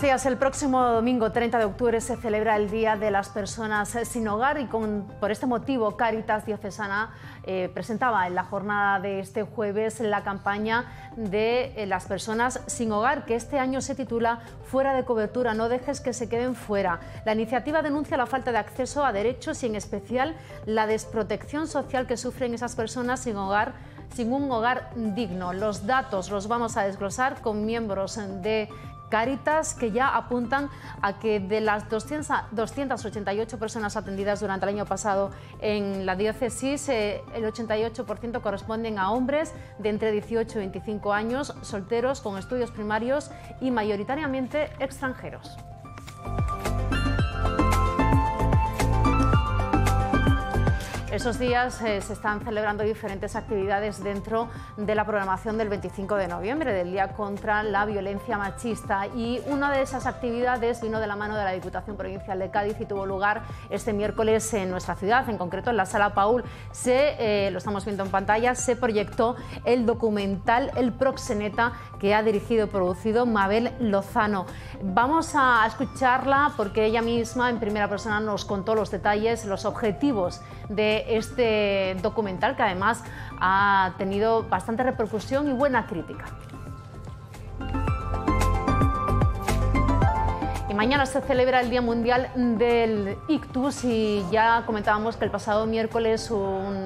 Buenos El próximo domingo 30 de octubre se celebra el Día de las Personas Sin Hogar y por este motivo Caritas Diocesana eh, presentaba en la jornada de este jueves la campaña de eh, las personas sin hogar que este año se titula Fuera de cobertura, no dejes que se queden fuera. La iniciativa denuncia la falta de acceso a derechos y en especial la desprotección social que sufren esas personas sin hogar sin un hogar digno. Los datos los vamos a desglosar con miembros de Caritas que ya apuntan a que de las 288 personas atendidas durante el año pasado en la diócesis, eh, el 88% corresponden a hombres de entre 18 y 25 años, solteros, con estudios primarios y mayoritariamente extranjeros. Esos días eh, se están celebrando diferentes actividades dentro de la programación del 25 de noviembre, del Día contra la Violencia Machista. Y una de esas actividades vino de la mano de la Diputación Provincial de Cádiz y tuvo lugar este miércoles en nuestra ciudad, en concreto en la Sala Paul. Se, eh, lo estamos viendo en pantalla, se proyectó el documental El Proxeneta que ha dirigido y producido Mabel Lozano. Vamos a escucharla porque ella misma en primera persona nos contó los detalles, los objetivos de este documental que además ha tenido bastante repercusión y buena crítica. Y mañana se celebra el Día Mundial del Ictus y ya comentábamos que el pasado miércoles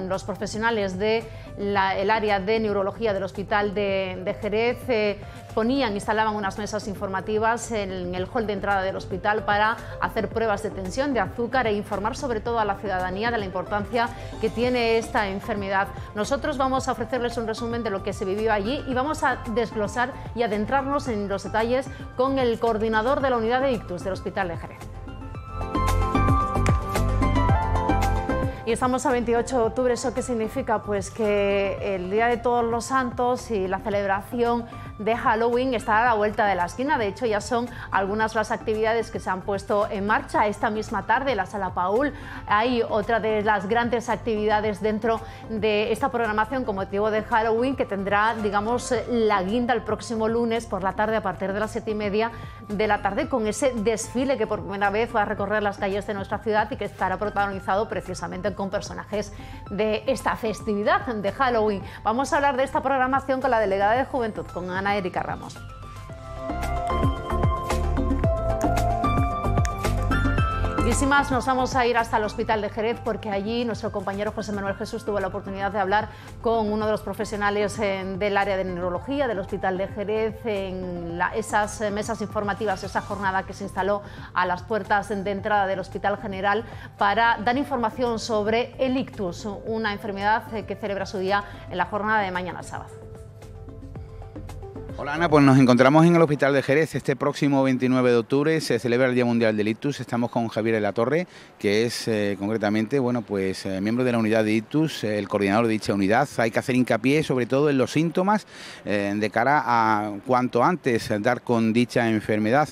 los profesionales de el área de neurología del Hospital de, Jerez, eh, ponían, instalaban unas mesas informativas en, el hall de entrada del hospital para hacer pruebas de tensión, de azúcar e informar sobre todo a la ciudadanía de la importancia que tiene esta enfermedad. Nosotros vamos a ofrecerles un resumen de lo que se vivió allí y vamos a desglosar y adentrarnos en los detalles con el coordinador de la unidad de ictus del Hospital de Jerez. Y estamos a 28 de octubre, ¿eso qué significa? Pues que el Día de Todos los Santos y la celebración de Halloween está a la vuelta de la esquina. De hecho, ya son algunas las actividades que se han puesto en marcha. Esta misma tarde, la Sala Paul, hay otra de las grandes actividades dentro de esta programación con motivo de Halloween que tendrá, digamos, la guinda el próximo lunes por la tarde a partir de las siete y media de la tarde con ese desfile que por primera vez va a recorrer las calles de nuestra ciudad y que estará protagonizado precisamente con personajes de esta festividad de Halloween. Vamos a hablar de esta programación con la delegada de Juventud, con Ana. Erika Ramos. Y sin más, nos vamos a ir hasta el Hospital de Jerez porque allí nuestro compañero José Manuel Jesús tuvo la oportunidad de hablar con uno de los profesionales eh, del área de neurología del Hospital de Jerez en esas eh, mesas informativas, esa jornada que se instaló a las puertas de entrada del Hospital General para dar información sobre el ictus, una enfermedad eh, que celebra su día en la jornada de mañana sábado. Hola Ana, pues nos encontramos en el Hospital de Jerez. Este próximo 29 de octubre se celebra el Día Mundial del Ictus. Estamos con Javier de la Torre, que es eh, concretamente, bueno, pues eh, miembro de la unidad de Ictus, el coordinador de dicha unidad. Hay que hacer hincapié sobre todo en los síntomas eh, de cara a cuanto antes dar con dicha enfermedad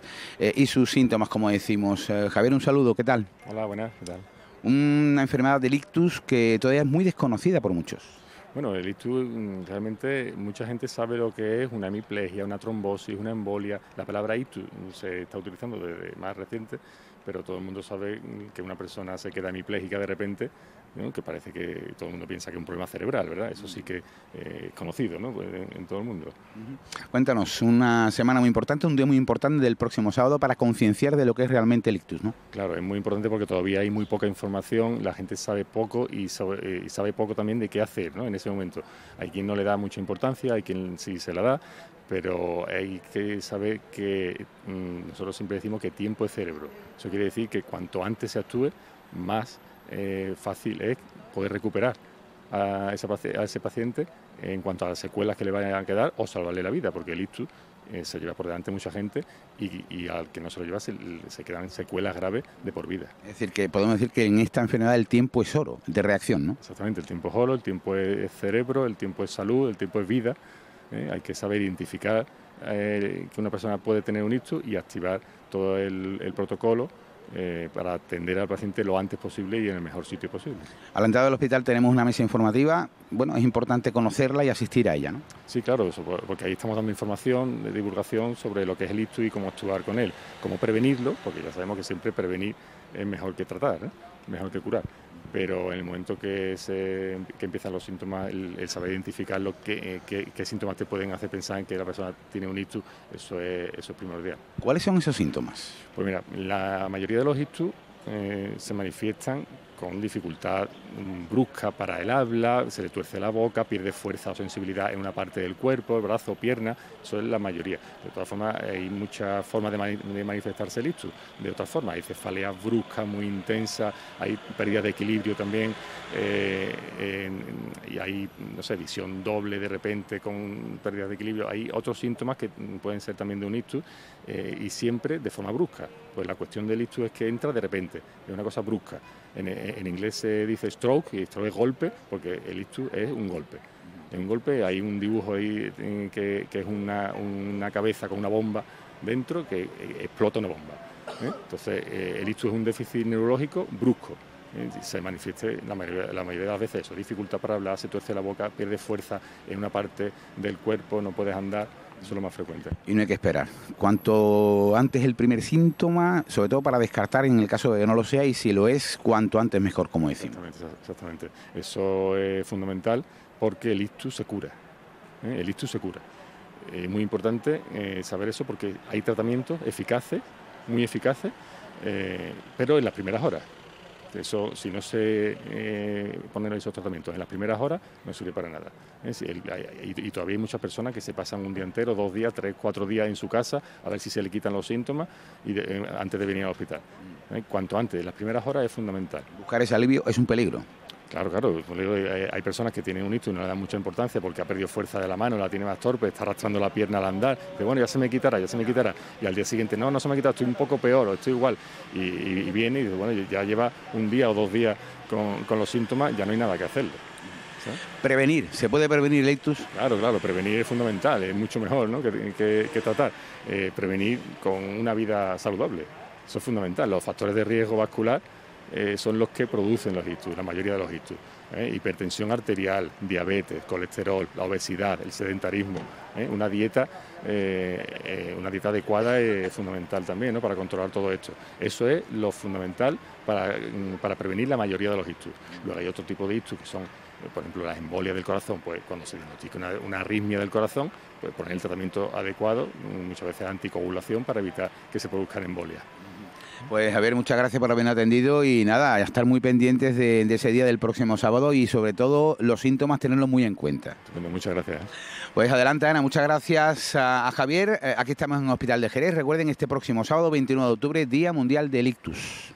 y sus síntomas, como decimos. Javier, un saludo, ¿qué tal? Hola, buenas, ¿qué tal? Una enfermedad del ictus que todavía es muy desconocida por muchos. Bueno, el ITU mm, realmente mucha gente sabe lo que es una hemiplegia, una trombosis, una embolia. La palabra ITU mm, se está utilizando desde más reciente, pero todo el mundo sabe mm, que una persona se queda hemiplegica de repente que parece que todo el mundo piensa que es un problema cerebral, ¿verdad? Eso sí que eh, es conocido ¿no? Pues, en, todo el mundo. Cuéntanos, una semana muy importante, un día muy importante del próximo sábado para concienciar de lo que es realmente el ictus, ¿no? Claro, es muy importante porque todavía hay muy poca información, la gente sabe poco y sabe, eh, poco también de qué hacer ¿no? en ese momento. Hay quien no le da mucha importancia, hay quien sí se la da, pero hay que saber que mm, nosotros siempre decimos que tiempo es cerebro. Eso quiere decir que cuanto antes se actúe, más eh, fácil es poder recuperar a, esa, ese paciente en cuanto a las secuelas que le vayan a quedar o salvarle la vida, porque el ictus eh, se lleva por delante mucha gente y, al que no se lo lleva se, quedan secuelas graves de por vida. Es decir, que podemos decir que en esta enfermedad el tiempo es oro de reacción, ¿no? Exactamente, el tiempo es oro, el tiempo es cerebro, el tiempo es salud, el tiempo es vida. ¿eh? Hay que saber identificar que una persona puede tener un ictus y activar todo el protocolo eh, para atender al paciente lo antes posible y en el mejor sitio posible. A la entrada del hospital tenemos una mesa informativa, bueno, es importante conocerla y asistir a ella, ¿no? Sí, claro, porque ahí estamos dando información, de divulgación sobre lo que es el ICTU y cómo actuar con él, cómo prevenirlo, porque ya sabemos que siempre prevenir es mejor que tratar, ¿eh? mejor que curar pero en el momento que, se, empiezan los síntomas, el, saber identificar lo que, eh, qué, síntomas te pueden hacer pensar en que la persona tiene un ictus, eso es, eso primordial. ¿Cuáles son esos síntomas? Pues mira, la mayoría de los ictus eh, se manifiestan con dificultad mm, brusca para el habla, se le tuerce la boca, pierde fuerza o sensibilidad en una parte del cuerpo, el brazo, pierna, eso es la mayoría. De todas formas, hay muchas formas de, manifestarse el ictus, de otras formas, hay cefaleas bruscas, muy intensas, hay pérdida de equilibrio también, eh, y hay, no sé, visión doble de repente con pérdida de equilibrio, hay otros síntomas que pueden ser también de un ictus eh, y siempre de forma brusca. Pues la cuestión del ictus es que entra de repente, es una cosa brusca. En, inglés se dice stroke y stroke es golpe, porque el ictus es un golpe. En un golpe hay un dibujo ahí eh, que, es una, cabeza con una bomba dentro que eh, explota una bomba. ¿eh? Entonces, el ictus es un déficit neurológico brusco. Se manifiesta la mayoría, de las veces eso, dificultad para hablar, se tuerce la boca, pierde fuerza en una parte del cuerpo, no puedes andar. Eso es lo más frecuente. Y no hay que esperar. Cuanto antes el primer síntoma, sobre todo para descartar en el caso de que no lo sea, y si lo es, cuanto antes mejor, como decimos. Exactamente, Eso es fundamental porque el ictus se cura. ¿eh? El ictus se cura. Es muy importante eh, saber eso porque hay tratamientos eficaces, muy eficaces, eh, pero en las primeras horas. Eso, si no se eh, ponen esos tratamientos en las primeras horas, no sirve para nada. y, todavía hay muchas personas que se pasan un día entero, dos días, tres, cuatro días en su casa, a ver si se le quitan los síntomas y eh, antes de venir al hospital. Mm. Eh, cuanto antes, en las primeras horas es fundamental. Buscar ese alivio es un peligro. Claro, claro. Eh, hay personas que tienen un ictus y no le dan mucha importancia porque ha perdido fuerza de la mano, la tiene más torpe, está arrastrando la pierna al andar. de bueno, ya se me quitará, ya se me quitará. Y al día siguiente, no, no se me quitado... estoy un poco peor o estoy igual. Y, y viene y bueno, ya lleva un día o dos días con, los síntomas, ya no hay nada que hacer. Prevenir, ¿se puede prevenir el ictus? Claro, claro, prevenir es fundamental, es mucho mejor ¿no? que, tratar. Eh, prevenir con una vida saludable, eso es fundamental. Los factores de riesgo vascular eh, son los que producen los ictus, la mayoría de los ictus. ¿eh? Hipertensión arterial, diabetes, colesterol, la obesidad, el sedentarismo. ¿eh? Una, dieta, una dieta adecuada es fundamental también para controlar todo esto. Eso es lo fundamental mm, para, prevenir la mayoría de los ictus. Luego hay otro tipo de ictus que son por ejemplo, las embolias del corazón, pues cuando se diagnostica una, arritmia del corazón, pues poner el tratamiento adecuado, mm, muchas veces anticoagulación, para evitar que se produzcan embolias. Pues a ver, muchas gracias por haber atendido y nada, estar muy pendientes de, ese día del próximo sábado y sobre todo los síntomas tenerlos muy en cuenta. muchas gracias. ¿eh? Pues adelante Ana, muchas gracias a, Javier. Eh, aquí estamos en el Hospital de Jerez. Recuerden este próximo sábado 21 de octubre, Día Mundial del Ictus.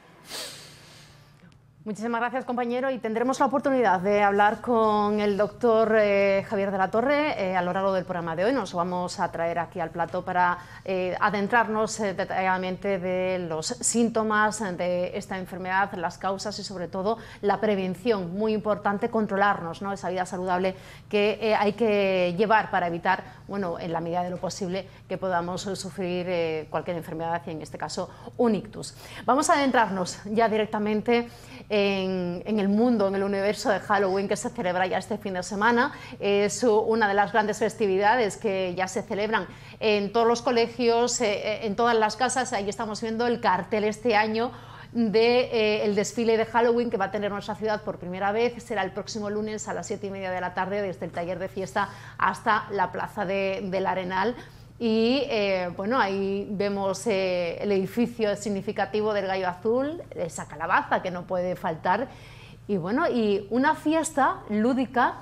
Muchísimas gracias, compañero. Y tendremos la oportunidad de hablar con el doctor eh, Javier de la Torre eh, a lo largo del programa de hoy. Nos vamos a traer aquí al plato para eh, adentrarnos detalladamente de los síntomas de esta enfermedad, las causas y, sobre todo, la prevención. Muy importante controlarnos, ¿no? esa vida saludable que hay que llevar para evitar, bueno, en la medida de lo posible, que podamos sufrir cualquier enfermedad y, en este caso, un ictus. Vamos a adentrarnos ya directamente en, el mundo, en el universo de Halloween que se celebra ya este fin de semana. Es una de las grandes festividades que ya se celebran en todos los colegios, eh, eh, en todas las casas. Ahí estamos viendo el cartel este año del eh, desfile de Halloween que va a tener nuestra ciudad por primera vez. Será el próximo lunes a las siete y media de la tarde desde el taller de fiesta hasta la plaza del Arenal y eh, bueno, ahí vemos eh, el edificio significativo del Gallo Azul, esa calabaza que no puede faltar. Y bueno, y una fiesta lúdica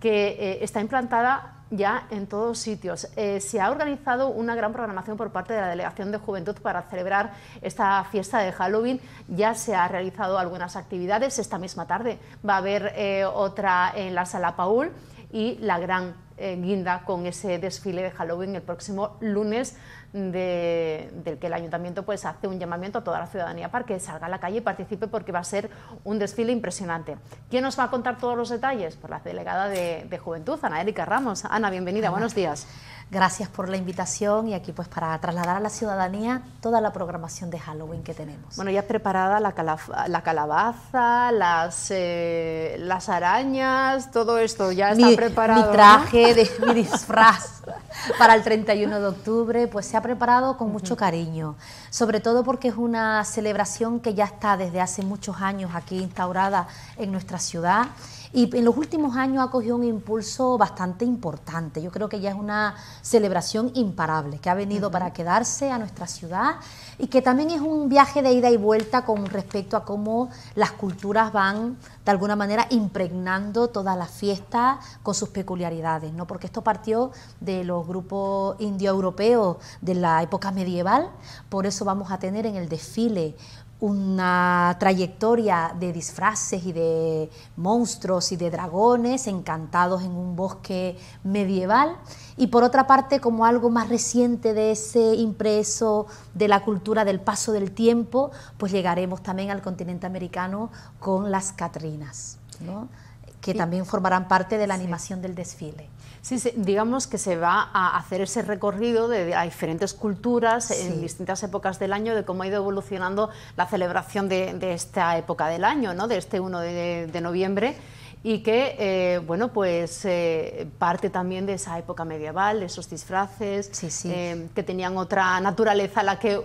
que eh, está implantada ya en todos sitios. se ha organizado una gran programación por parte de la Delegación de Juventud para celebrar esta fiesta de Halloween. Ya se han realizado algunas actividades. Esta misma tarde va a haber otra en la Sala Paul y la gran eh, guinda con ese desfile de Halloween el próximo lunes, del que el ayuntamiento pues, hace un llamamiento a toda la ciudadanía para que salga a la calle y participe porque va a ser un desfile impresionante. ¿Quién nos va a contar todos los detalles? Por pues la delegada de, de Juventud, Ana Erika Ramos. Ana, bienvenida, buenos días. Gracias por la invitación y aquí pues para trasladar a la ciudadanía toda la programación de Halloween que tenemos. Bueno, ya es preparada la, calabaza, las, eh, las arañas, todo esto ya está preparado. Mi traje, de, mi disfraz para el 31 de octubre, pues se ha preparado con mucho cariño, sobre todo porque es una celebración que ya está desde hace muchos años aquí instaurada en nuestra ciudad y en los últimos años ha cogido un impulso bastante importante. Yo creo que ya es una celebración imparable que ha venido para quedarse a nuestra ciudad y que también es un viaje de ida y vuelta con respecto a cómo las culturas van de alguna manera impregnando todas las fiestas con sus peculiaridades, ¿no? Porque esto partió de los grupos indio de la época medieval, por eso vamos a tener en el desfile una trayectoria de disfraces y de monstruos y de dragones encantados en un bosque medieval y por otra parte como algo más reciente de ese impreso de la cultura del paso del tiempo, pues llegaremos también al continente americano con las Catrinas, que también formarán parte de la animación del desfile. Sí, digamos que se va a hacer ese recorrido de, diferentes culturas en distintas épocas del año, de cómo ha ido evolucionando la celebración de, esta época del año, ¿no? de este 1 de noviembre y que, eh, bueno, pues eh, parte también de esa época medieval, de esos disfraces, eh, que tenían otra naturaleza a la que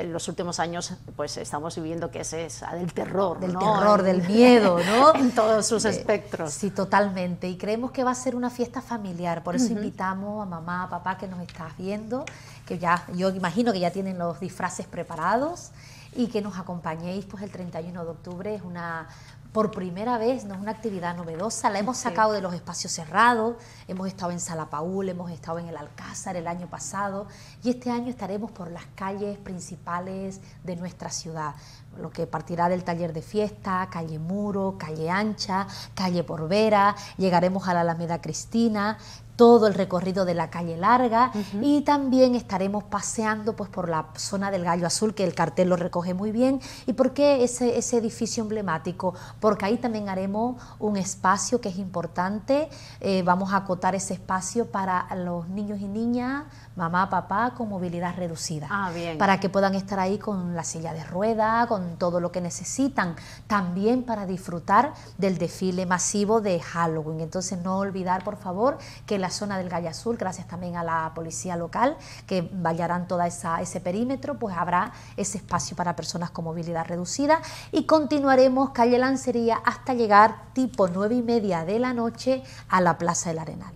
en los últimos años pues estamos viviendo, que es esa del terror. Del terror, del miedo, ¿no? en todos sus espectros. Sí, totalmente. Y creemos que va a ser una fiesta familiar, por eso invitamos a mamá, a papá que nos estás viendo, que ya, yo imagino que ya tienen los disfraces preparados y que nos acompañéis pues el 31 de octubre es una por primera vez, no es una actividad novedosa, la hemos sacado de los espacios cerrados, hemos estado en Sala Paul, hemos estado en el Alcázar el año pasado y este año estaremos por las calles principales de nuestra ciudad, lo que partirá del taller de fiesta, calle Muro, calle Ancha, calle Porvera, llegaremos a la Alameda Cristina, todo el recorrido de la calle larga y también estaremos paseando pues por la zona del Gallo Azul que el cartel lo recoge muy bien y por qué ese, ese edificio emblemático porque ahí también haremos un espacio que es importante eh, vamos a acotar ese espacio para los niños y niñas mamá, papá con movilidad reducida, ah, bien. para que puedan estar ahí con la silla de rueda, con todo lo que necesitan, también para disfrutar del desfile masivo de Halloween. Entonces no olvidar, por favor, que en la zona del Galle Azul, gracias también a la policía local, que vallarán todo ese perímetro, pues habrá ese espacio para personas con movilidad reducida y continuaremos calle Lancería hasta llegar tipo nueve y media de la noche a la Plaza del Arenal.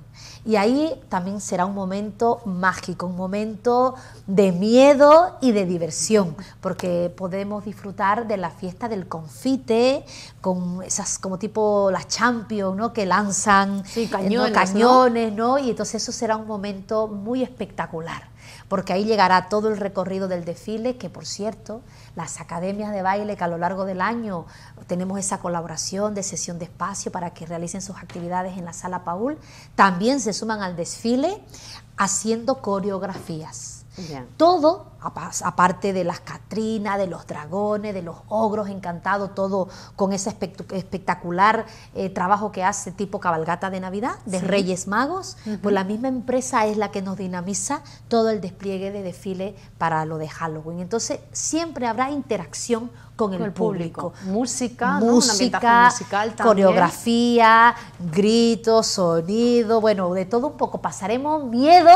Y ahí también será un momento mágico, un momento de miedo y de diversión, porque podemos disfrutar de la fiesta del confite, con esas como tipo las Champions, ¿no? Que lanzan eh, cañones, cañones ¿no? Y entonces eso será un momento muy espectacular porque ahí llegará todo el recorrido del desfile, que por cierto, las academias de baile que a lo largo del año tenemos esa colaboración de sesión de espacio para que realicen sus actividades en la sala Paul, también se suman al desfile haciendo coreografías todo, aparte de las Catrinas, de los dragones, de los ogros encantados, todo con ese espectacular eh, trabajo que hace tipo cabalgata de Navidad, de Reyes Magos, pues la misma empresa es la que nos dinamiza todo el despliegue de desfile para lo de Halloween. Entonces siempre habrá interacción con, el, público. Música, música musical coreografía, gritos, sonido, bueno, de todo un poco. Pasaremos miedo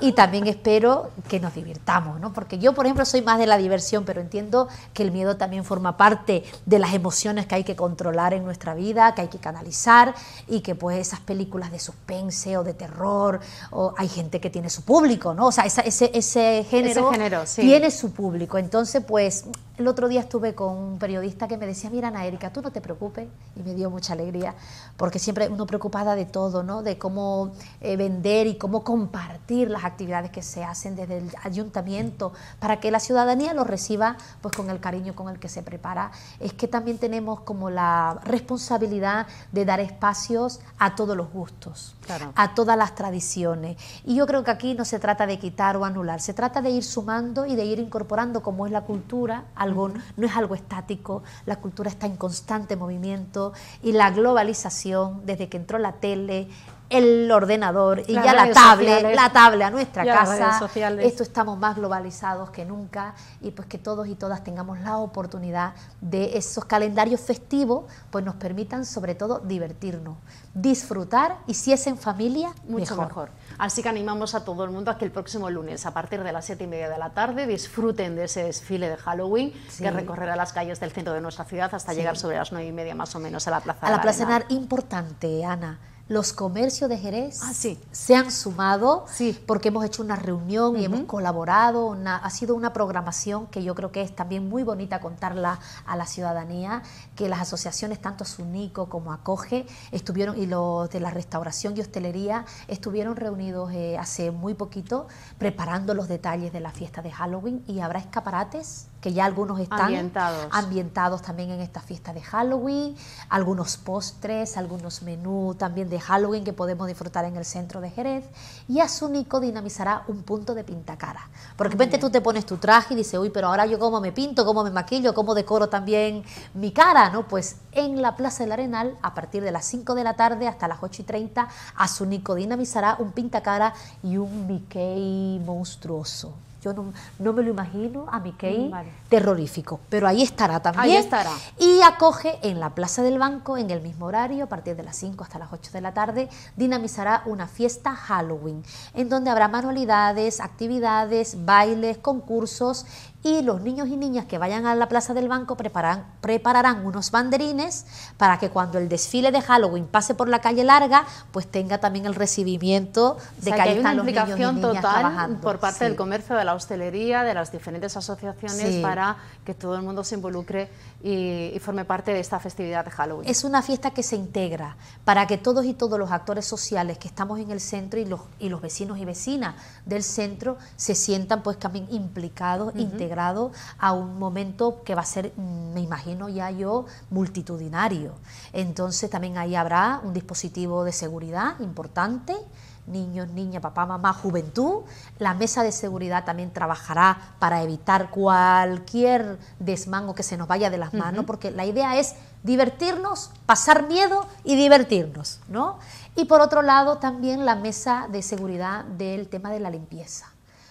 y también espero que nos divirtamos, ¿no? Porque yo, por ejemplo, soy más de la diversión, pero entiendo que el miedo también forma parte de las emociones que hay que controlar en nuestra vida, que hay que canalizar y que pues esas películas de suspense o de terror, o hay gente que tiene su público, ¿no? O sea, ese, ese género, ese tiene su público. Entonces, pues el otro día estuve con un periodista que me decía, mira Ana Erika, tú no te preocupes, y me dio mucha alegría, porque siempre uno preocupada de todo, ¿no? De cómo eh, vender y cómo compartir las actividades que se hacen desde el ayuntamiento para que la ciudadanía lo reciba pues con el cariño con el que se prepara. Es que también tenemos como la responsabilidad de dar espacios a todos los gustos, a todas las tradiciones. Y yo creo que aquí no se trata de quitar o anular, se trata de ir sumando y de ir incorporando como es la cultura a no es algo estático, la cultura está en constante movimiento y la globalización, desde que entró la tele, el ordenador y ya la tablet, la tablet a nuestra casa. Esto estamos más globalizados que nunca y pues que todos y todas tengamos la oportunidad de esos calendarios festivos, pues nos permitan sobre todo divertirnos, disfrutar y si es en familia, mucho mejor. Así que animamos a todo el mundo a que el próximo lunes, a partir de las 7 y media de la tarde, disfruten de ese desfile de Halloween que recorrerá las calles del centro de nuestra ciudad hasta llegar sobre las nueve y media más o menos a la Plaza. A la, Plaza importante, Ana los comercios de Jerez ah, se han sumado sí. porque hemos hecho una reunión y hemos colaborado. ha sido una programación que yo creo que es también muy bonita contarla a la ciudadanía, que las asociaciones, tanto Sunico como Acoge, estuvieron y los de la restauración y hostelería estuvieron reunidos eh, hace muy poquito preparando los detalles de la fiesta de Halloween y habrá escaparates que ya algunos están ambientados. también en esta fiesta de Halloween, algunos postres, algunos menús también de Halloween que podemos disfrutar en el centro de Jerez y Azunico dinamizará un punto de pintacara. Porque de repente tú te pones tu traje y dices, uy, pero ahora yo cómo me pinto, cómo me maquillo, cómo decoro también mi cara, ¿no? Pues en la Plaza del Arenal, a partir de las 5 de la tarde hasta las 8 y 30, Azunico dinamizará un pintacara y un Mickey monstruoso yo no, me lo imagino a Mickey mm, terrorífico, pero ahí estará también. Ahí estará. Y acoge en la Plaza del Banco, en el mismo horario, a partir de las 5 hasta las 8 de la tarde, dinamizará una fiesta Halloween, en donde habrá manualidades, actividades, bailes, concursos y los niños y niñas que vayan a la plaza del banco preparan, prepararán unos banderines para que cuando el desfile de Halloween pase por la calle larga, pues tenga también el recibimiento de calle que, una implicación total por parte del comercio, de la hostelería, de las diferentes asociaciones para que todo el mundo se involucre y, forme parte de esta festividad de Halloween. Es una fiesta que se integra para que todos y todos los actores sociales que estamos en el centro y los, y los vecinos y vecinas del centro se sientan pues también implicados, integrados a un momento que va a ser, mm, me imagino ya yo, multitudinario. Entonces también ahí habrá un dispositivo de seguridad importante niños, niñas, papá, mamá, juventud. La mesa de seguridad también trabajará para evitar cualquier desmango que se nos vaya de las manos, porque la idea es divertirnos, pasar miedo y divertirnos, ¿no? Y por otro lado, también la mesa de seguridad del tema de la limpieza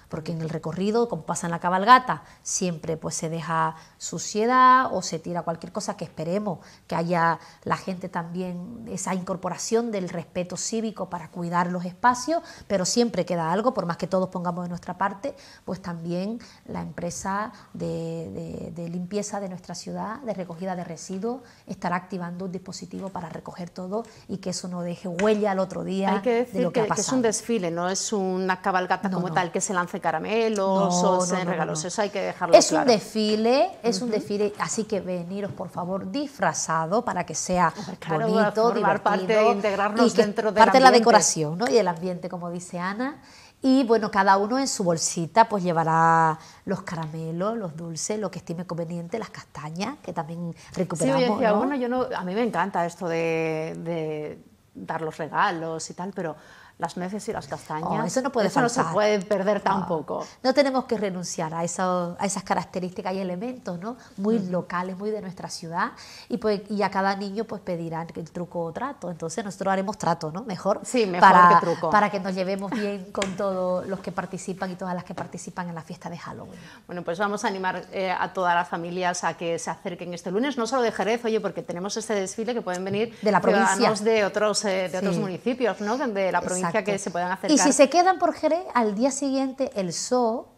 porque en el recorrido, como pasa en la cabalgata, siempre pues se deja suciedad o se tira cualquier cosa que esperemos que haya la gente también esa incorporación del respeto cívico para cuidar los espacios, pero siempre queda algo, por más que todos pongamos de nuestra parte, pues también la empresa de, limpieza de nuestra ciudad, de recogida de residuos, estará activando un dispositivo para recoger todo y que eso no deje huella al otro día de lo que, ha pasado. es un desfile, no es una cabalgata como tal que se lance caramelos o regalos. Eso hay que dejarlo Es un desfile, es un desfile, así que veniros por favor disfrazado para que sea bonito, divertido. E parte, integrarnos dentro de la decoración ¿no? y el ambiente, como dice Ana. Y bueno, cada uno en su bolsita pues llevará los caramelos, los dulces, lo que estime conveniente, las castañas, que también recuperamos. Sí, yo bueno, yo a mí me encanta esto de dar los regalos y tal, pero las nueces y las oh, castañas. eso no puede no se puede perder tampoco. no tenemos que renunciar a, eso, a esas características y elementos, ¿no? Muy mm. locales, muy de nuestra ciudad. Y, pues, y a cada niño pues pedirán el truco o trato. Entonces nosotros haremos trato, ¿no? Mejor. para, que truco. Para que nos llevemos bien con todos los que participan y todas las que participan en la fiesta de Halloween. Bueno, pues vamos a animar eh, a todas las familias a que se acerquen este lunes, no solo de Jerez, oye, porque tenemos este desfile que pueden venir de la provincia. de otros, eh, de otros municipios, ¿no? De la provincia y si se quedan por Jerez, al día siguiente el zoo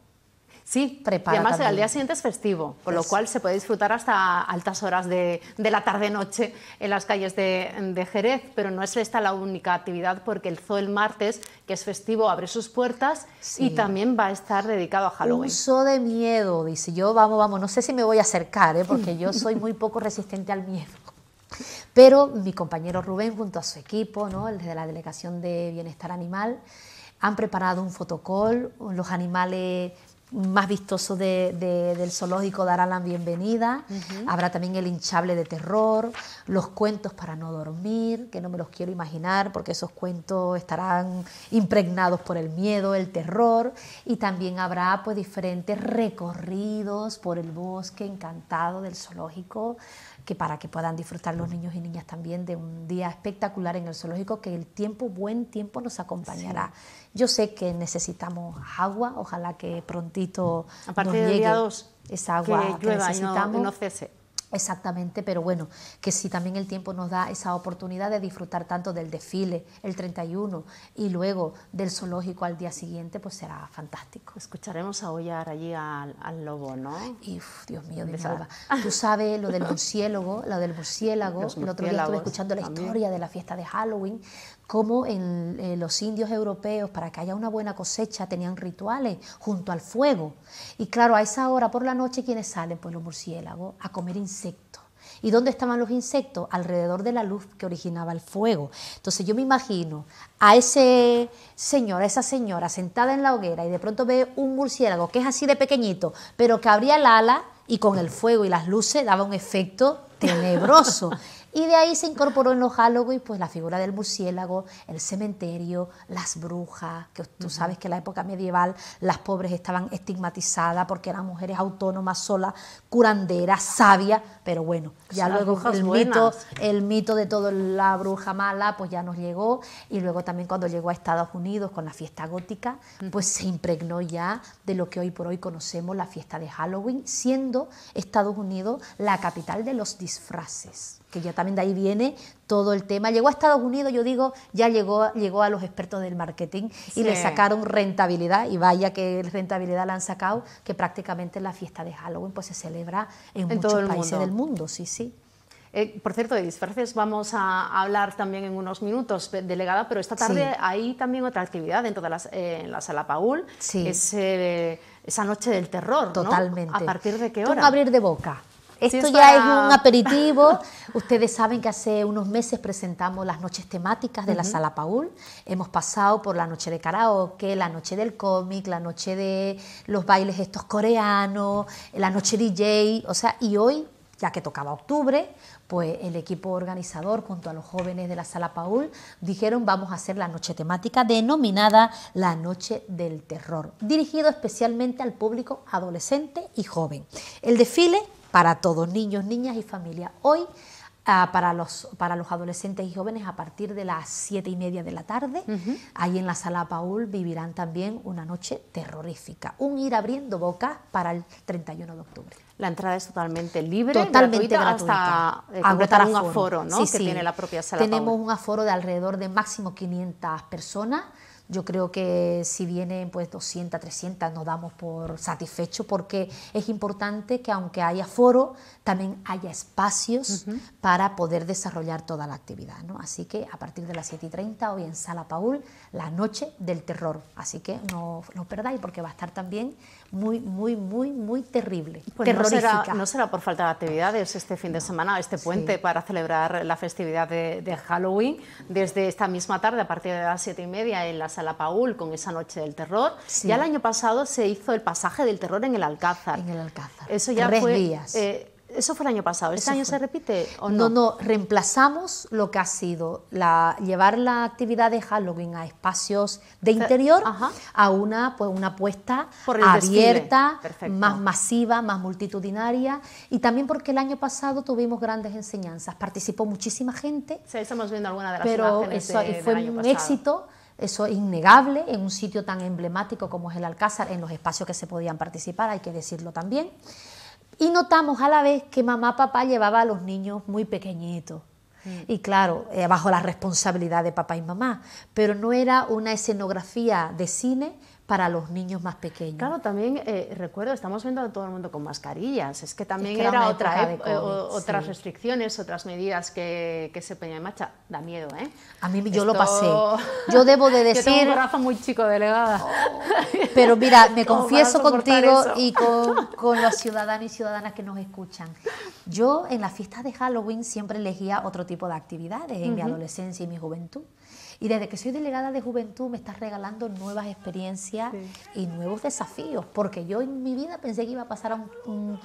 Sí, prepara. además, el al día siguiente es festivo, por lo cual se puede disfrutar hasta altas horas de, la tarde-noche en las calles de, Jerez, pero no es esta la única actividad porque el zoo el martes, que es festivo, abre sus puertas y también va a estar dedicado a Halloween. Un zoo de miedo, dice yo, vamos, vamos, no sé si me voy a acercar, ¿eh? porque yo soy muy poco resistente al miedo. Pero mi compañero Rubén, junto a su equipo, ¿no? de la Delegación de Bienestar Animal, han preparado un fotocol, los animales más vistosos del zoológico darán la bienvenida, habrá también el hinchable de terror, los cuentos para no dormir, que no me los quiero imaginar porque esos cuentos estarán impregnados por el miedo, el terror, y también habrá pues diferentes recorridos por el bosque encantado del zoológico, que para que puedan disfrutar los niños y niñas también de un día espectacular en el zoológico, que el tiempo, buen tiempo, nos acompañará. Yo sé que necesitamos agua, ojalá que prontito. nos llegue Esa agua que, necesitamos. Exactamente, pero bueno, que si también el tiempo nos da esa oportunidad de disfrutar tanto del desfile el 31 y luego del zoológico al día siguiente, pues será fantástico. Escucharemos a aullar allí al, lobo, ¿no? Y, Dios mío, de salva. Tú sabes lo del murciélago, lo del murciélago. El otro día estuve escuchando la historia de la fiesta de Halloween, ...como en, eh, los indios europeos, para que haya una buena cosecha, tenían rituales junto al fuego. Y claro, a esa hora por la noche, quienes salen? Pues los murciélagos a comer insectos. ¿Y dónde estaban los insectos? Alrededor de la luz que originaba el fuego. Entonces yo me imagino a ese señor, a esa señora sentada en la hoguera y de pronto ve un murciélago que es así de pequeñito, pero que abría el ala y con el fuego y las luces daba un efecto tenebroso. Y de ahí se incorporó en los Halloween pues la figura del murciélago, el cementerio, las brujas, que tú sabes que en la época medieval las pobres estaban estigmatizadas porque eran mujeres autónomas, solas, curanderas, sabias, pero bueno, ya luego el mito, el mito de toda la bruja mala pues ya nos llegó y luego también cuando llegó a Estados Unidos con la fiesta gótica, pues se impregnó ya de lo que hoy por hoy conocemos la fiesta de Halloween, siendo Estados Unidos la capital de los disfraces que ya también de ahí viene todo el tema. Llegó a Estados Unidos, yo digo, ya llegó, llegó a los expertos del marketing y le sacaron rentabilidad, y vaya que rentabilidad la han sacado, que prácticamente la fiesta de Halloween pues se celebra en, muchos países del mundo, sí, sí. Eh, por cierto, de disfraces vamos a hablar también en unos minutos, delegada, pero esta tarde hay también otra actividad dentro de eh, en la sala Paul, eh, esa noche del terror. Totalmente. ¿A partir de qué hora? abrir de boca esto ya es un aperitivo. Ustedes saben que hace unos meses presentamos las noches temáticas de la Sala Paul. Hemos pasado por la noche de karaoke, la noche del cómic, la noche de los bailes estos coreanos, la noche DJ, o sea, y hoy, ya que tocaba octubre, pues el equipo organizador junto a los jóvenes de la Sala Paul dijeron vamos a hacer la noche temática denominada La Noche del Terror, dirigido especialmente al público adolescente y joven. El desfile para todos, niños, niñas y familias. Hoy ah, para, los, para los adolescentes y jóvenes a partir de las siete y media de la tarde. Ahí en la sala Paul vivirán también una noche terrorífica. Un ir abriendo boca para el 31 de octubre. La entrada es totalmente libre, totalmente gratuita, hasta eh, un aforo, ¿no? tiene la propia Tenemos un aforo de alrededor de máximo 500 personas yo creo que si vienen pues 200, 300 nos damos por satisfechos porque es importante que aunque haya foro, también haya espacios para poder desarrollar toda la actividad. ¿no? Así que a partir de las 7 y 30, hoy en Sala Paul, la noche del terror. Así que no, no perdáis porque va a estar también muy, muy, muy, muy terrible. Pues terrorífica. No será, por falta de actividades este fin de semana, este puente para celebrar la festividad de, Halloween, desde esta misma tarde a partir de las siete y media en la Sala Paul con esa noche del terror. Ya el año pasado se hizo el pasaje del terror en el Alcázar. En el Alcázar. Eso ya Tres días. Eh, eso fue el año pasado. ¿Este año se repite o no? No, no, reemplazamos lo que ha sido la, llevar la actividad de Halloween a espacios de interior a una, pues, una apuesta abierta, más masiva, más multitudinaria y también porque el año pasado tuvimos grandes enseñanzas. Participó muchísima gente. Sí, estamos viendo alguna de las Pero eso, fue un éxito eso es innegable en un sitio tan emblemático como es el Alcázar, en los espacios que se podían participar, hay que decirlo también. Y notamos a la vez que mamá, papá llevaba a los niños muy pequeñitos. Mm. Y claro, eh, bajo la responsabilidad de papá y mamá, pero no era una escenografía de cine, para los niños más pequeños. Claro, también eh, recuerdo, estamos viendo a todo el mundo con mascarillas, es que también era, otra, eh, otras restricciones, otras medidas que, que se ponían en marcha. Da miedo, ¿eh? A mí yo lo pasé. Yo debo de decir... yo tengo un muy chico, delegada. Oh. Pero mira, me confieso contigo y con, los ciudadanos y ciudadanas que nos escuchan. Yo en las fiestas de Halloween siempre elegía otro tipo de actividades en mi adolescencia y mi juventud. Y desde que soy delegada de juventud me estás regalando nuevas experiencias y nuevos desafíos, porque yo en mi vida pensé que iba a pasar a un,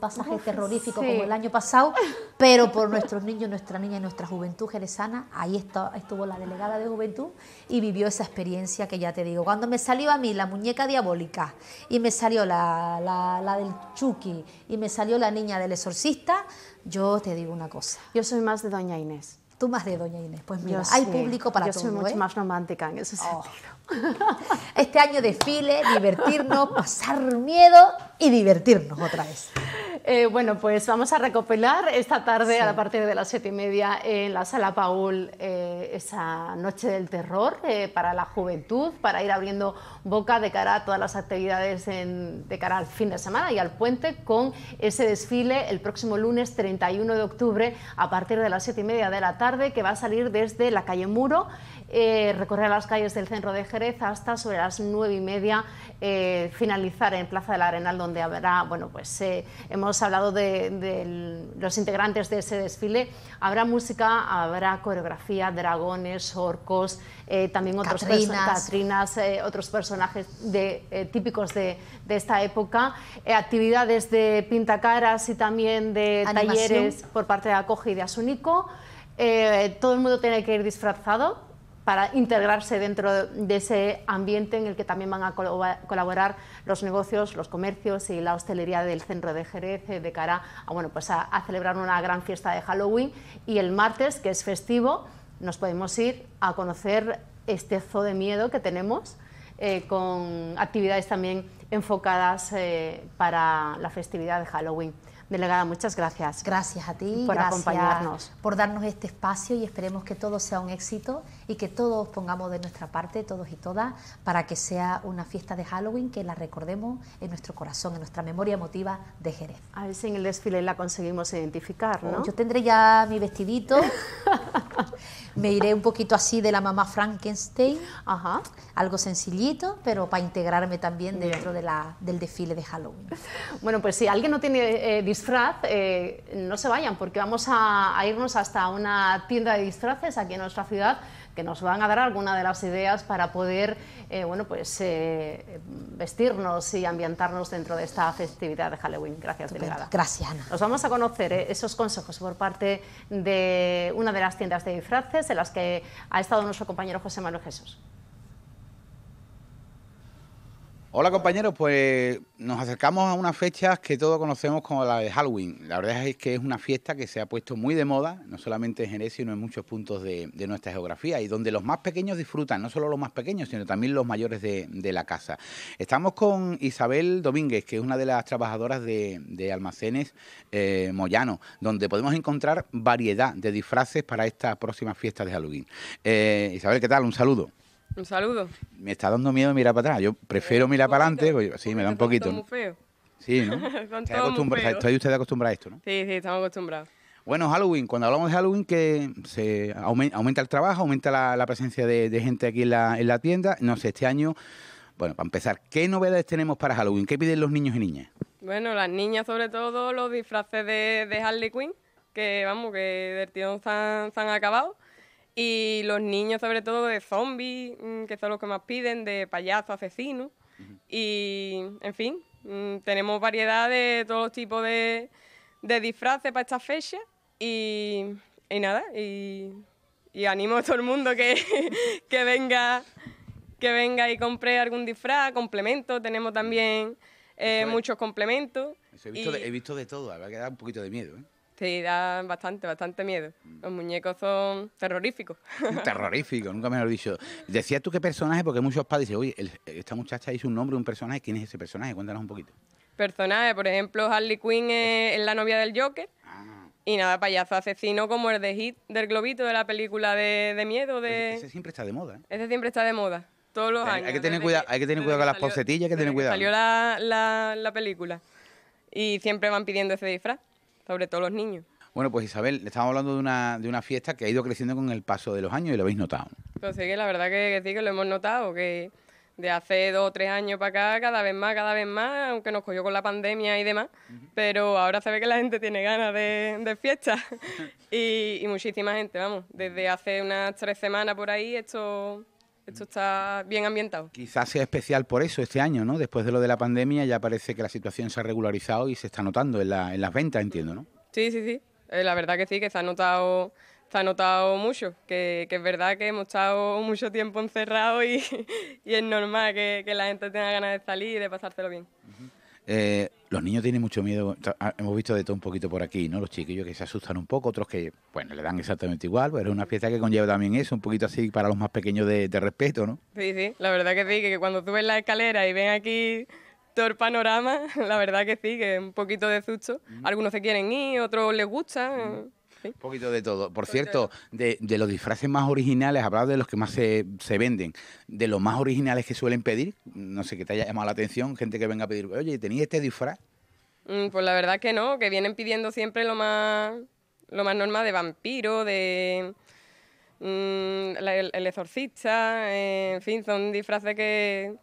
pasaje terrorífico como el año pasado, pero por nuestros niños, nuestra niña y nuestra juventud jerezana, ahí estuvo la delegada de juventud y vivió esa experiencia que ya te digo. Cuando me salió a mí la muñeca diabólica y me salió la, la del Chucky y me salió la niña del exorcista, yo te digo una cosa. Yo soy más de Doña Inés. Tú más de Doña Inés, pues mira, hay público para todo. Yo soy mucho ¿eh? más romántica en ese oh. sentido. Este año desfile, divertirnos, pasar miedo y divertirnos otra vez. Eh, bueno, pues vamos a recopilar esta tarde a partir de las siete y media en la Sala Paul eh, esa noche del terror eh, para la juventud, para ir abriendo boca de cara a todas las actividades de cara al fin de semana y al puente con ese desfile el próximo lunes 31 de octubre a partir de las siete y media de la tarde que va a salir desde la calle Muro, recorrer las calles del centro de Jerez hasta sobre las nueve y media, finalizar en Plaza del Arenal donde habrá, bueno, pues hemos hemos hablado de, los integrantes de ese desfile. Habrá música, habrá coreografía, dragones, orcos, eh, también otros Catrinas, eh, otros personajes de, eh, típicos de, esta época, actividades de pintacaras y también de talleres por parte de Acoge y de Asunico. todo el mundo tiene que ir disfrazado para integrarse dentro de ese ambiente en el que también van a colaborar los negocios, los comercios y la hostelería del centro de Jerez eh, de cara a, bueno, pues a, celebrar una gran fiesta de Halloween y el martes, que es festivo, nos podemos ir a conocer este zoo de miedo que tenemos eh, con actividades también enfocadas eh, para la festividad de Halloween. Delegada, muchas gracias. Gracias a ti por acompañarnos. Por darnos este espacio y esperemos que todo sea un éxito y que todos pongamos de nuestra parte, todos y todas, para que sea una fiesta de Halloween que la recordemos en nuestro corazón, en nuestra memoria emotiva de Jerez. A ver si en el desfile la conseguimos identificar, ¿no? yo tendré ya mi vestidito, me iré un poquito así de la mamá Frankenstein, Ajá. algo sencillito, pero para integrarme también dentro de la, del desfile de Halloween. Bueno, pues si alguien no tiene eh, disfraz, eh, no se vayan, porque vamos a irnos hasta una tienda de disfraces aquí en nuestra ciudad que nos van a dar alguna de las ideas para poder eh, pues, eh, vestirnos y ambientarnos dentro de esta festividad de Halloween. Gracias, delegada. Gracias, Ana. Nos vamos a conocer eh, esos consejos por parte de una de las tiendas de disfraces en las que ha estado nuestro compañero José Manuel Jesús. Hola compañeros, pues nos acercamos a una fecha que todos conocemos como la de Halloween. La verdad es que es una fiesta que se ha puesto muy de moda, no solamente en Jerez, sino en muchos puntos de, nuestra geografía y donde los más pequeños disfrutan, no solo los más pequeños, sino también los mayores de, la casa. Estamos con Isabel Domínguez, que es una de las trabajadoras de, almacenes eh, Moyano, donde podemos encontrar variedad de disfraces para esta próxima fiesta de Halloween. Eh, Isabel, ¿qué tal? Un saludo. Un saludo. Me está dando miedo mirar para atrás. Yo eh, prefiero mirar para adelante. Pues, sí, me da un poquito. Muy feo. Sí, ¿no? Estoy acostumbrado, usted acostumbrado a esto, ¿no? Sí, sí, estamos acostumbrados. Bueno, Halloween, cuando hablamos de Halloween, que se aumenta, el trabajo, aumenta la, presencia de, gente aquí en la, tienda. No sé, este año, bueno, para empezar, ¿qué novedades tenemos para Halloween? ¿Qué piden los niños y niñas? Bueno, las niñas sobre todo, los disfraces de, Harley Quinn, que vamos, que del tío se han acabado. Y los niños, sobre todo, de zombies, mm, que son los que más piden, de payasos, asesinos. Y, en fin, mm, tenemos variedad de todos los tipos de, de disfraces para esta fecha. Y, nada, y, animo a todo el mundo que, venga que venga y compre algún disfraz, complemento. Tenemos también eh, muchos complementos. he, visto de, he visto de todo, habrá que da un poquito de miedo. ¿eh? Sí, da bastante, bastante miedo. Mm. Los muñecos son terroríficos. Terroríficos, nunca me lo he dicho. Decías tú qué personaje, porque muchos padres dicen, oye, esta muchacha hizo un nombre, un personaje, ¿quién es ese personaje? Cuéntanos un poquito. Personaje, por ejemplo, Harley Quinn es, la novia del Joker. Ah. Y nada, payaso asesino como el de Hit del Globito de la película de, miedo. De... Ese siempre está de moda. ¿eh? Ese siempre está de moda. Todos los años. Hay que tener cuidado, que cuidado con las posetillas, hay que tener cuidado. Salió la película. Y siempre van pidiendo ese disfraz sobre todo los niños. Bueno, pues Isabel, le estamos hablando de una, de una fiesta que ha ido creciendo con el paso de los años y lo habéis notado. Entonces, que la verdad que, sí, que lo hemos notado, que de hace dos o tres años para acá, cada vez más, cada vez más, aunque nos cogió con la pandemia y demás, pero ahora se ve que la gente tiene ganas de, de fiesta y muchísima gente, vamos, desde hace unas tres semanas por ahí esto esto está bien ambientado. Quizás sea especial por eso este año, ¿no? Después de lo de la pandemia ya parece que la situación se ha regularizado y se está notando en, la, en las ventas, entiendo, ¿no? Sí, sí, sí. Eh, la verdad que sí, que se ha notado se ha notado mucho, que, es verdad que hemos estado mucho tiempo encerrados y, es normal que, la gente tenga ganas de salir y de pasárselo bien. Eh, los niños tienen mucho miedo, ah, hemos visto de todo un poquito por aquí, ¿no? Los chiquillos que se asustan un poco, otros que, bueno, le dan exactamente igual, pero es una fiesta que conlleva también eso, un poquito así para los más pequeños de, respeto, ¿no? Sí, sí, la verdad que sí, que cuando suben la escalera y ven aquí todo el panorama, la verdad que sí, que es un poquito de susto. Algunos se quieren ir, otros les gusta. Un poquito de todo. Por cierto, de, los disfraces más originales, hablado de los que más se, se, venden, de los más originales que suelen pedir, no sé, que te haya llamado la atención, gente que venga a pedir, oye, ¿tenéis este disfraz? Mm, pues la verdad que no, que vienen pidiendo siempre lo más, lo más normal de vampiro, de... Mm, el, exorcista, eh, en fin, son disfraces que,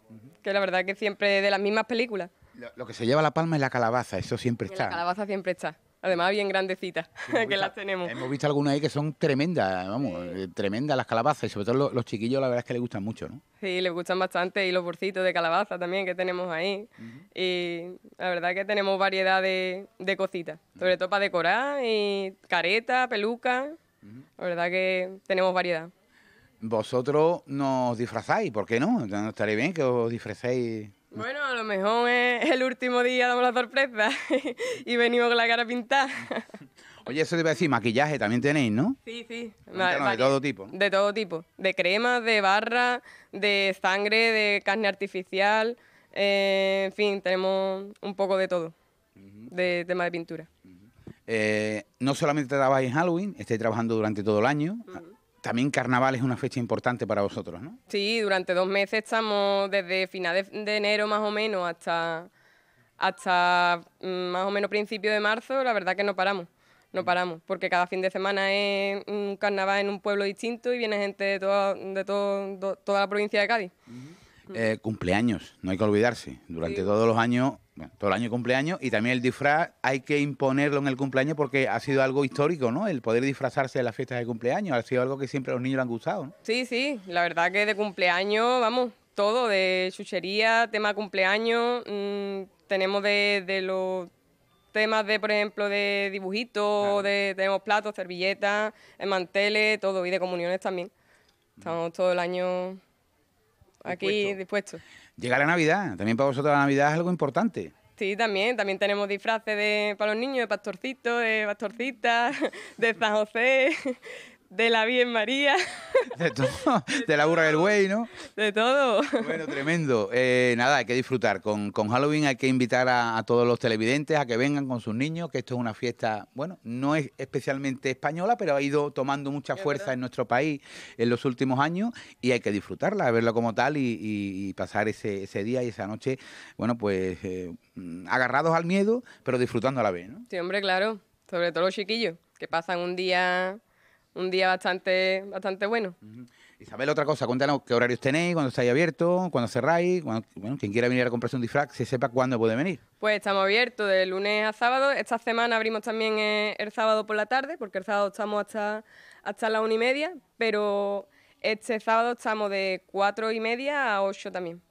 la verdad que siempre de las mismas películas. lo, que se lleva la palma es la calabaza, eso siempre está. La calabaza siempre está. Además, bien grandecitas, que las tenemos. Hemos visto algunas ahí que son tremendas, vamos, eh, tremendas las calabazas. Y sobre todo los, chiquillos, la verdad es que les gustan mucho, ¿no? Sí, les gustan bastante. Y los bolsitos de calabaza también que tenemos ahí. Y la verdad que tenemos variedad de, cositas. Sobre todo para decorar, y careta, peluca. La verdad que tenemos variedad. Vosotros nos disfrazáis, ¿por qué no? No estaría bien que os disfracéis bueno, a lo mejor es el último día, damos la sorpresa y venimos con la cara pintada. Oye, eso te iba a decir, maquillaje también tenéis, ¿no? Sí, sí. de todo tipo. De todo tipo. De crema, de barra, de sangre, de carne artificial. Eh, en fin, tenemos un poco de todo. De tema de pintura. Eh, no solamente trabajáis en Halloween, estáis trabajando durante todo el año. También carnaval es una fecha importante para vosotros, ¿no? Sí, durante dos meses estamos desde finales de enero más o menos hasta, hasta mm, más o menos principio de marzo, la verdad que no paramos, no mm. paramos, porque cada fin de semana es un carnaval en un pueblo distinto y viene gente de toda, de toda la provincia de Cádiz. Mm. Eh, cumpleaños, no hay que olvidarse. Durante todos los años todo el año cumpleaños y también el disfraz hay que imponerlo en el cumpleaños porque ha sido algo histórico, ¿no? El poder disfrazarse de las fiestas de cumpleaños ha sido algo que siempre los niños le han gustado, ¿no? Sí, sí, la verdad que de cumpleaños, vamos, todo, de chuchería, tema cumpleaños, mm, tenemos de, los temas de, por ejemplo, de dibujitos, de, tenemos platos, servilletas, manteles, todo, y de comuniones también. Estamos todo el año aquí dispuestos. Llega la Navidad, también para vosotros la Navidad es algo importante. Sí, también, también tenemos disfraces de, para los niños, de pastorcito, de pastorcitas, de San José de la Bien María. De todo, de la burra del güey, ¿no? De todo. Bueno, tremendo. Eh, nada, hay que disfrutar. Con, Halloween hay que invitar a, todos los televidentes a que vengan con sus niños, que esto es una fiesta, bueno, no es especialmente española, pero ha ido tomando mucha fuerza en nuestro país en los últimos años y hay que disfrutarla, verla como tal y, pasar ese, día y esa noche, bueno, pues eh, agarrados al miedo, pero disfrutando a la vez, ¿no? Sí, hombre, claro. Sobre todo los chiquillos, que pasan un día un día bastante, bastante bueno. Isabel, otra cosa, cuéntanos qué horarios tenéis, cuándo estáis abiertos, cuándo cerráis, cuando, bueno, quien quiera venir a comprarse un disfraz, se sepa cuándo puede venir. Pues estamos abiertos de lunes a sábado. Esta semana abrimos también eh, el sábado por la tarde, porque el sábado estamos hasta, hasta la una y media, pero este sábado estamos de cuatro y media a ocho también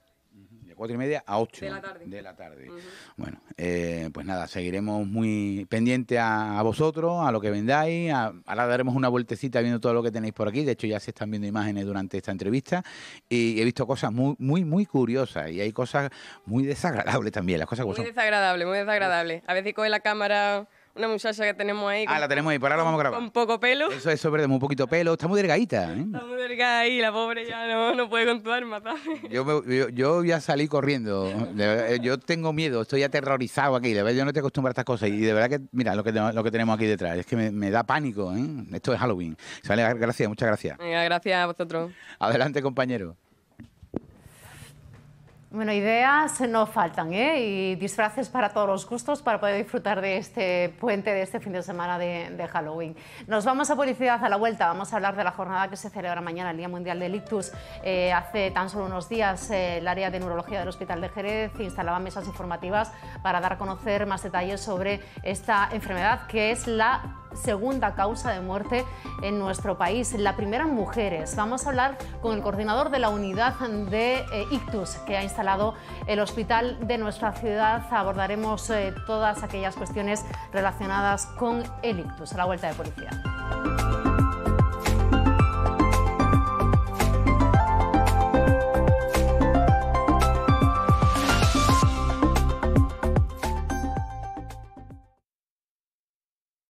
cuatro y media a ocho de la tarde. Bueno, eh, pues nada, seguiremos muy pendiente a, vosotros, a lo que vendáis. A, ahora daremos una vueltecita viendo todo lo que tenéis por aquí. De hecho, ya se están viendo imágenes durante esta entrevista y he visto cosas muy, muy, muy curiosas y hay cosas muy desagradables también. Las cosas muy desagradables, desagradable, muy desagradable. A veces coge la cámara una muchacha que tenemos ahí. Ah, la tenemos ahí, por pues ahora lo vamos a grabar. Con poco pelo. Eso es sobre muy poquito pelo. Está muy delgadita, ¿eh? Está muy delgada ahí, la pobre ya no, puede con tu arma, yo, voy a salir corriendo. Eh, yo tengo miedo, estoy aterrorizado aquí. De verdad, yo no te acostumbrado a estas cosas. Y de verdad que, mira, lo que, lo que tenemos aquí detrás. Es que me, da pánico, ¿eh? Esto es Halloween. Sale, gracias, muchas gracias. Venga, gracias a vosotros. Adelante, compañero. Bueno, ideas no faltan, ¿eh? Y disfraces para todos los gustos para poder disfrutar de este puente, de este fin de semana de, Halloween. Nos vamos a publicidad a la vuelta. Vamos a hablar de la jornada que se celebra mañana, el Día Mundial del Lictus, eh, hace tan solo unos días, eh, el área de neurología del Hospital de Jerez instalaba mesas informativas para dar a conocer más detalles sobre esta enfermedad que es la segunda causa de muerte en nuestro país, la primera en mujeres. Vamos a hablar con el coordinador de la unidad de eh, ictus que ha instalado el hospital de nuestra ciudad. Abordaremos eh, todas aquellas cuestiones relacionadas con el ictus a la vuelta de policía.